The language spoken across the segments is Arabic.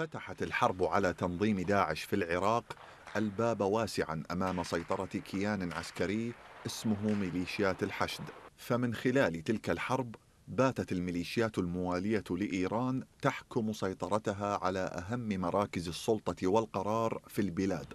فتحت الحرب على تنظيم داعش في العراق الباب واسعا امام سيطره كيان عسكري اسمه ميليشيات الحشد فمن خلال تلك الحرب باتت الميليشيات المواليه لايران تحكم سيطرتها على اهم مراكز السلطه والقرار في البلاد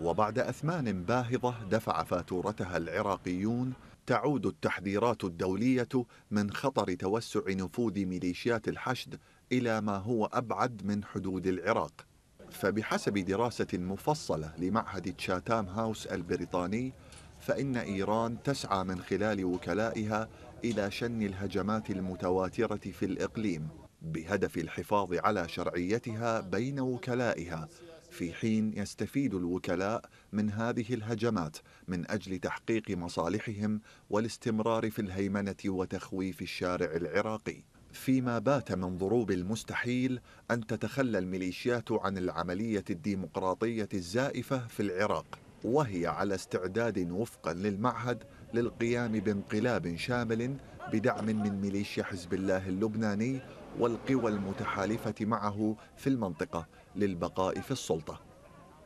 وبعد اثمان باهظه دفع فاتورتها العراقيون تعود التحذيرات الدولية من خطر توسع نفوذ ميليشيات الحشد إلى ما هو أبعد من حدود العراق فبحسب دراسة مفصلة لمعهد تشاتام هاوس البريطاني فإن إيران تسعى من خلال وكلائها إلى شن الهجمات المتواترة في الإقليم بهدف الحفاظ على شرعيتها بين وكلائها في حين يستفيد الوكلاء من هذه الهجمات من اجل تحقيق مصالحهم والاستمرار في الهيمنه وتخويف الشارع العراقي فيما بات من ضروب المستحيل ان تتخلى الميليشيات عن العمليه الديمقراطيه الزائفه في العراق وهي على استعداد وفقا للمعهد للقيام بانقلاب شامل بدعم من ميليشيا حزب الله اللبناني والقوى المتحالفة معه في المنطقة للبقاء في السلطة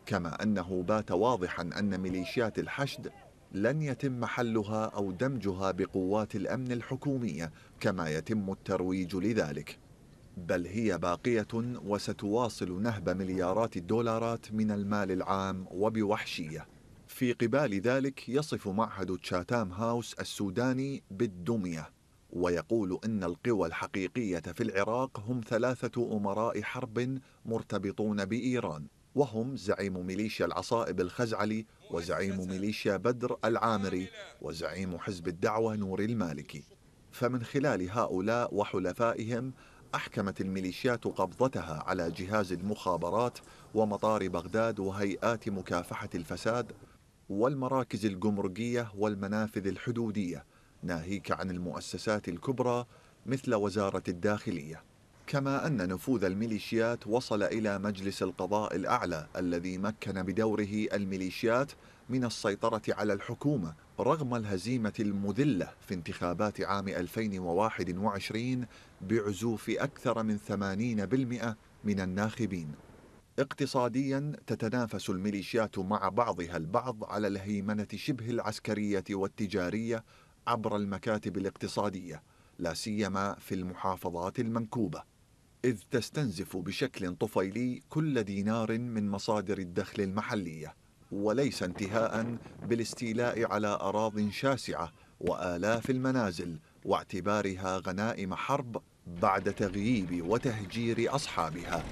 كما أنه بات واضحا أن ميليشيات الحشد لن يتم حلها أو دمجها بقوات الأمن الحكومية كما يتم الترويج لذلك بل هي باقية وستواصل نهب مليارات الدولارات من المال العام وبوحشية في قبال ذلك يصف معهد تشاتام هاوس السوداني بالدمية ويقول إن القوى الحقيقية في العراق هم ثلاثة أمراء حرب مرتبطون بإيران وهم زعيم ميليشيا العصائب الخزعلي وزعيم ميليشيا بدر العامري وزعيم حزب الدعوة نور المالكي فمن خلال هؤلاء وحلفائهم أحكمت الميليشيات قبضتها على جهاز المخابرات ومطار بغداد وهيئات مكافحة الفساد والمراكز الجمركية والمنافذ الحدودية ناهيك عن المؤسسات الكبرى مثل وزارة الداخلية كما أن نفوذ الميليشيات وصل إلى مجلس القضاء الأعلى الذي مكن بدوره الميليشيات من السيطرة على الحكومة رغم الهزيمة المذلة في انتخابات عام 2021 بعزوف أكثر من 80% من الناخبين اقتصاديا تتنافس الميليشيات مع بعضها البعض على الهيمنة شبه العسكرية والتجارية عبر المكاتب الاقتصاديه لا سيما في المحافظات المنكوبه اذ تستنزف بشكل طفيلي كل دينار من مصادر الدخل المحليه وليس انتهاء بالاستيلاء على اراض شاسعه والاف المنازل واعتبارها غنائم حرب بعد تغييب وتهجير اصحابها